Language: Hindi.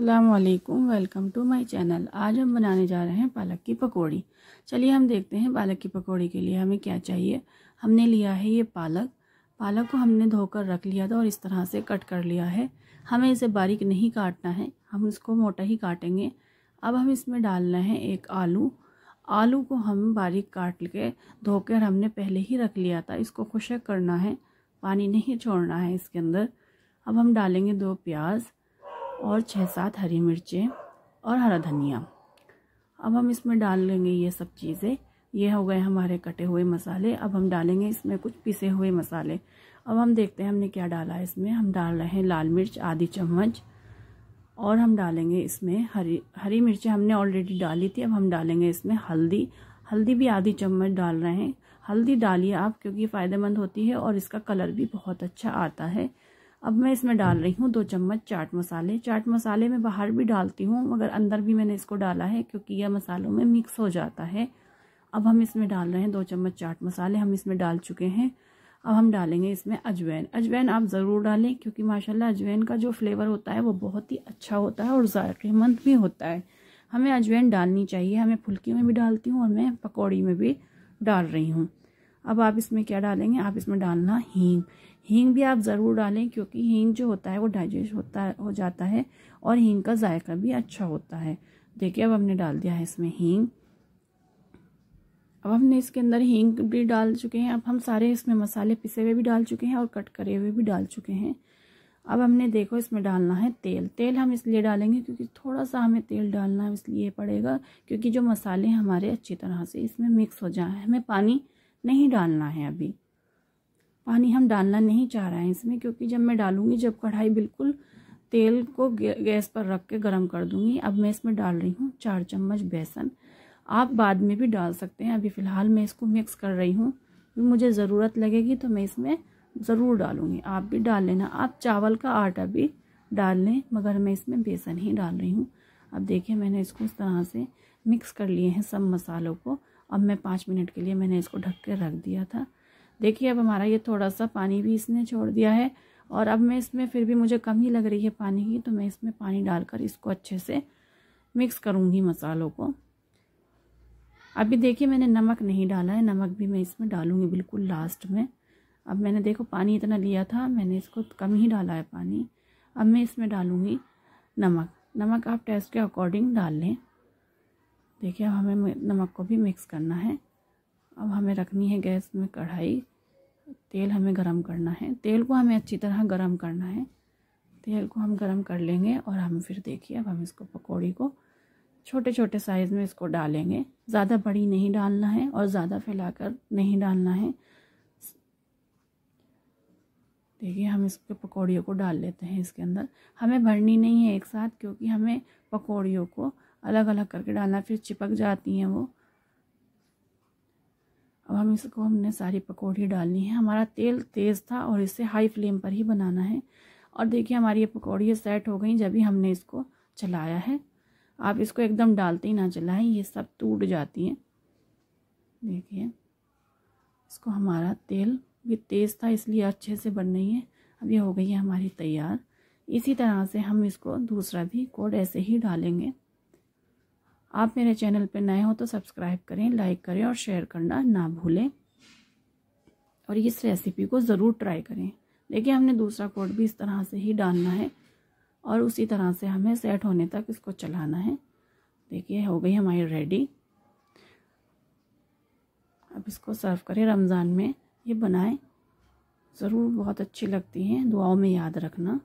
अल्लाम वेलकम टू माय चैनल आज हम बनाने जा रहे हैं पालक की पकौड़ी चलिए हम देखते हैं पालक की पकौड़ी के लिए हमें क्या चाहिए हमने लिया है ये पालक पालक को हमने धोकर रख लिया था और इस तरह से कट कर लिया है हमें इसे बारीक नहीं काटना है हम इसको मोटा ही काटेंगे अब हम इसमें डालना है एक आलू आलू को हम बारीक काट के धोकर हमने पहले ही रख लिया था इसको खुशक करना है पानी नहीं छोड़ना है इसके अंदर अब हम डालेंगे दो प्याज़ और छः सात हरी मिर्चें और हरा धनिया अब हम इसमें डाल लेंगे ये सब चीज़ें ये हो गए हमारे कटे हुए मसाले अब हम डालेंगे इसमें कुछ पिसे हुए मसाले अब हम देखते हैं हमने क्या डाला है इसमें हम डाल रहे हैं लाल मिर्च आधी चम्मच और हम डालेंगे इसमें हरी हरी मिर्चें हमने ऑलरेडी डाली थी अब हम डालेंगे इसमें हल्दी हल्दी भी आधी चम्मच डाल रहे हैं हल्दी डालिए आप क्योंकि फ़ायदेमंद होती है और इसका कलर भी बहुत अच्छा आता है अब मैं इसमें डाल रही हूँ दो चम्मच चाट मसाले चाट मसाले मैं बाहर भी डालती हूँ मगर अंदर भी मैंने इसको डाला है क्योंकि यह मसालों में मिक्स हो जाता है अब हम इसमें डाल रहे हैं दो चम्मच चाट मसाले हम इसमें डाल चुके हैं अब हम डालेंगे इसमें अजवैन अजवैन आप ज़रूर डालें क्योंकि माशाल्लाह अजवैन का जो फ्लेवर होता है वो बहुत ही अच्छा होता है और ज़ायकेमंद भी होता है हमें अजवैन डालनी चाहिए हमें फुल्की में भी डालती हूँ और मैं पकौड़ी में भी डाल रही हूँ अब आप इसमें क्या डालेंगे आप इसमें डालना हींग हींग भी आप ज़रूर डालें क्योंकि हींग जो होता है वो डाइजेस्ट होता हो जाता है और हींग का जायका भी अच्छा होता है देखिए अब हमने डाल दिया है इसमें हींग अब हमने इसके अंदर हींग भी डाल चुके हैं अब हम सारे इसमें मसाले पिसे हुए भी डाल चुके हैं और कट करे हुए भी डाल चुके हैं अब हमने देखो इसमें डालना है तेल तेल हम इसलिए डालेंगे क्योंकि थोड़ा सा हमें तेल डालना इसलिए पड़ेगा क्योंकि जो मसाले हमारे अच्छी तरह से इसमें मिक्स हो जाए हमें पानी नहीं डालना है अभी पानी हम डालना नहीं चाह रहे हैं इसमें क्योंकि जब मैं डालूँगी जब कढ़ाई बिल्कुल तेल को गैस पर रख के गर्म कर दूंगी अब मैं इसमें डाल रही हूँ चार चम्मच बेसन आप बाद में भी डाल सकते हैं अभी फ़िलहाल मैं इसको मिक्स कर रही हूँ मुझे ज़रूरत लगेगी तो मैं इसमें ज़रूर डालूँगी आप भी डाल लेना आप चावल का आटा भी डाल लें मगर मैं इसमें बेसन ही डाल रही हूँ अब देखिए मैंने इसको इस तरह से मिक्स कर लिए हैं सब मसालों को अब मैं पाँच मिनट के लिए मैंने इसको ढक कर रख दिया था देखिए अब हमारा ये थोड़ा सा पानी भी इसने छोड़ दिया है और अब मैं इसमें फिर भी मुझे कम ही लग रही है पानी की तो मैं इसमें पानी डालकर इसको अच्छे से मिक्स करूँगी मसालों को अभी देखिए मैंने नमक नहीं डाला है नमक भी मैं इसमें डालूँगी बिल्कुल लास्ट में अब मैंने देखो पानी इतना लिया था मैंने इसको कम ही डाला है पानी अब मैं इसमें डालूँगी नमक नमक आप टेस्ट के अकॉर्डिंग डाल लें देखिए अब हमें नमक को भी मिक्स करना है अब हमें रखनी है गैस में कढ़ाई तेल हमें गरम करना है तेल को हमें अच्छी तरह गरम करना है तेल को हम गरम कर लेंगे और हम फिर देखिए अब हम इसको पकौड़ी को छोटे छोटे साइज़ में इसको डालेंगे ज़्यादा बड़ी नहीं डालना है और ज़्यादा फैलाकर नहीं डालना है देखिए हम इसके पकौड़ियों को डाल लेते हैं इसके अंदर हमें भरनी नहीं है एक साथ क्योंकि हमें पकौड़ियों को अलग अलग करके डालना फिर चिपक जाती हैं वो अब हम इसको हमने सारी पकौड़ी डालनी है हमारा तेल तेज़ था और इसे हाई फ्लेम पर ही बनाना है और देखिए हमारी ये पकौड़ियाँ सेट हो गई जब भी हमने इसको चलाया है आप इसको एकदम डालते ही ना चलाएं ये सब टूट जाती हैं देखिए इसको हमारा तेल ये तेज़ था इसलिए अच्छे से बन रही है अब ये हो गई है हमारी तैयार इसी तरह से हम इसको दूसरा भी कोड ऐसे ही डालेंगे आप मेरे चैनल पर नए हो तो सब्सक्राइब करें लाइक करें और शेयर करना ना भूलें और इस रेसिपी को ज़रूर ट्राई करें देखिए हमने दूसरा कोड भी इस तरह से ही डालना है और उसी तरह से हमें सेट होने तक इसको चलाना है देखिए हो गई हमारी रेडी अब इसको सर्व करें रमज़ान में ये बनाएं ज़रूर बहुत अच्छी लगती हैं दुआओं में याद रखना